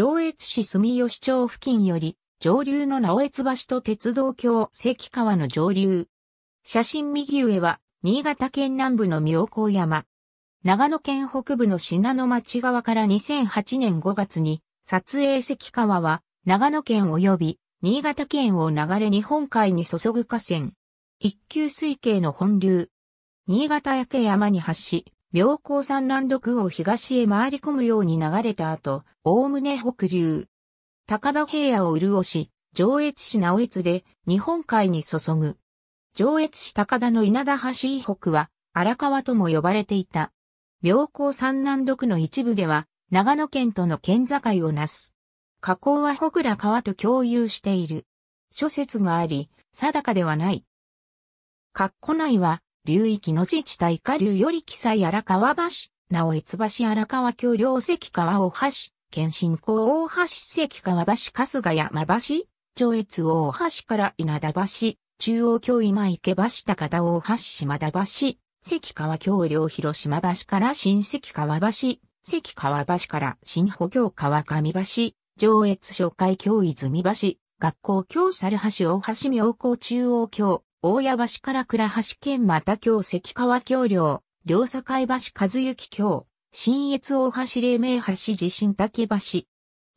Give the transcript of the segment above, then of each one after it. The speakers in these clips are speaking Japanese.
上越市住吉町付近より、上流の直越橋と鉄道橋関川の上流。写真右上は、新潟県南部の妙高山。長野県北部の信濃町側から2008年5月に、撮影関川は、長野県及び、新潟県を流れ日本海に注ぐ河川。一級水系の本流。新潟焼山に発し、妙高山南独を東へ回り込むように流れた後、おおむね北流。高田平野を潤し、上越市直越で日本海に注ぐ。上越市高田の稲田橋以北は荒川とも呼ばれていた。妙高山南独の一部では長野県との県境をなす。河口は北羅川と共有している。諸説があり、定かではない。括弧内は流域の自治体下流より記載荒川橋、なお越橋荒川橋両関川大橋、県新港大橋関川橋春日山橋、上越大橋から稲田橋、中央橋今池橋高田大橋島田橋、関川橋梁広島橋から新関川橋、関川橋から新補強川上橋、上越紹介橋泉橋、学校橋猿橋大橋妙高中央橋、大谷橋から倉橋県又京関川橋梁、両境橋和幸橋、新越大橋黎明橋地震滝橋。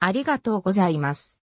ありがとうございます。